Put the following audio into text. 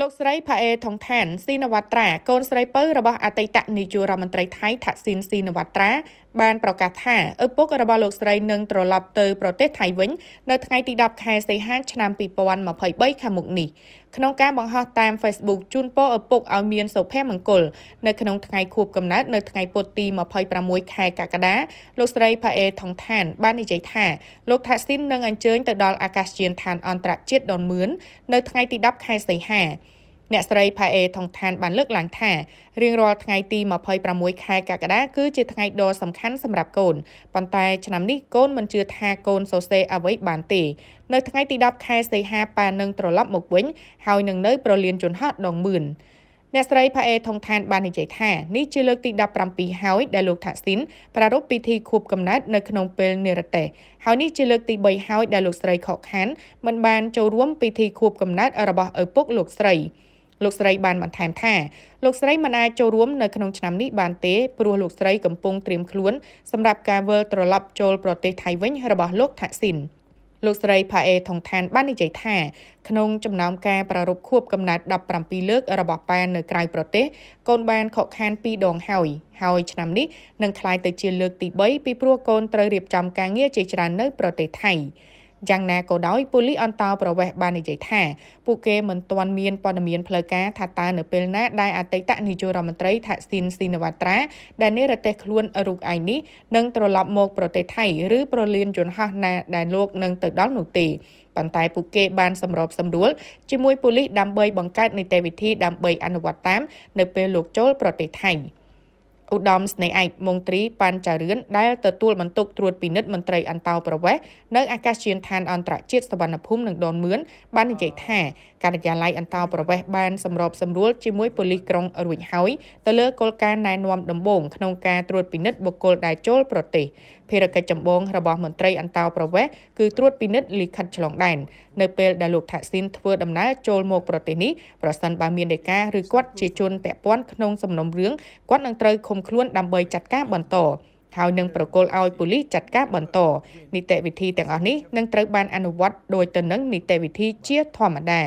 លោកស្រីផាអេថងថានស៊ីនវត្ត្រាកូនស្រីពៅរបស់អតីតនាយករដ្ឋមន្ត្រីថៃថាក់ស៊ីនស៊ីនវត្ត្រាបានប្រកាសថាឪពុករបស់លោកស្រីនឹងត្រឡប់ទៅប្រទេសថៃវិញនៅថ្ងៃទី10ខែសីហាឆ្នាំ2023ខាងមុខនេះក្នុងការបង្ហោះតាម Facebook ជូនពរឪពុកឲ្យមានសុភមង្គលនៅក្នុងថ្ងៃខួបកំណើតនៅថ្ងៃពុធទី26ខែកក្កដាលោកស្រីផាអេថងឋាន បាននិយាយថា លោកថាស៊ីននឹងអញ្ជើញទៅដល់អាកាសយានដ្ឋានអន្តរជាតិដនមឿននៅថ្ងៃទី10ខែសីហាអ្នកស្រីផាអេថងឋានបានលើកឡើងថារៀងរាល់ថ្ងៃទី26ខែកក្កដាគឺជាថ្ងៃដ៏សំខាន់សម្រាប់កូនប៉ុន្តែឆ្នាំនេះកូនមិនជឿថាកូនសរសេរអ្វីបានទេនៅថ្ងៃទី10ខែសីហាប៉ានឹងត្រឡប់មកវិញហើយនឹងនៅប្រលានជនហត់ដងមឿនអ្នកស្រីផាអេថងឋានបាននិយាយថានេះជាលើកទី17ហើយដែលលោកថាក់ស៊ីនប្រារព្ធពិធីខួបកំណើតនៅក្នុងពេលនិរទេសហើយនេះជាលើកទី3ហើយដែលលោកស្រីខកខានមិនបានចូលរួមពិធីខួប កំណើតរបស់ឪពុកលោកស្រី។លោកស្រីបានបន្ថែមថា លោកស្រីមិនអាចចូលរួមនៅក្នុងឆ្នាំនេះបានទេព្រោះលោកស្រីកំពុងត្រៀមខ្លួនសម្រាប់ការវិលត្រឡប់ចូលប្រទេសថៃវិញរបស់លោកថាក់ស៊ីនលោកស្រីផាអេថងឋានបាននិយាយថាក្នុងចំណោមការប្រារព្ធខួបកំណើត17លើករបស់ប៉ែននៅក្រៅប្រទេសកូនបានខកខាន2ដងហើយ ហើយឆ្នាំនេះនឹងក្លាយទៅជាលើកទី3ពីព្រោះកូនត្រូវរៀបចំការងារជាច្រើននៅប្រទេសថៃយ៉ាងណាក៏ដោយប៉ូលីសអន្តោប្រវេសន៍បាននិយាយថាពួកគេមិនទាន់មានព័ត៌មានផ្លូវការថាតើនៅពេលណាដែលអតីតនាយករដ្ឋមន្ត្រី ថាក់ស៊ីនស៊ីណាវ៉ាត្រាដែលនិរទេសខ្លួនរូបឯងនេះនឹងត្រឡប់មកប្រទេសថៃឬប្រលានយន្តហោះណា ដែលលោកនឹងទៅដល់នោះទេប៉ុន្តែពួកគេបានសម្របសម្រួលជាមួយប៉ូលីសដើម្បីបង្កើតនីតិវិធីដើម្បីអនុវត្តតាម នៅពេលលោកចូលប្រទេសថៃ។ឧត្តមស្នេហ៍ឯកមន្ត្រីប៉ាន់ចារឿនដែលទទួលបន្ទុកត្រួតពិនិត្យមន្ត្រីអន្តោប្រវេសន៍នៅអាកាសយានដ្ឋានអន្តរជាតិសុវណ្ណភូមិនិងដនមឿនបាននិយាយថាការិយាល័យអន្តោប្រវេសន៍បានសម្របសម្រួលជាមួយប៉ូលីសក្រុងរួចហើយទៅលើគោលការណ៍ណែនាំដំបូងក្នុងការត្រួតពិនិត្យបុគ្គលដែលចូលប្រទេសភារកិច្ចចម្បងរបស់មន្ត្រីអន្តោប្រវេសន៍គឺត្រួតពិនិត្យលិខិតឆ្លងដែននៅពេលដែលលោកថាក់ស៊ីនធ្វើដំណើរចូលមកប្រទេសនេះប្រសិនបើមានដីកាឬគាត់ជាជនពាក់ព័ន្ធក្នុង សំណុំរឿងគាត់នឹងត្រូវឃុំខ្លួនដើម្បីចាត់ការបន្តហើយនឹងប្រគល់ឲ្យប៉ូលីសចាត់ការបន្តនីតិវិធីទាំងអស់នេះនឹងត្រូវបាន អនុវត្តដោយទៅនឹង នីតិវិធី ជាធម្មតា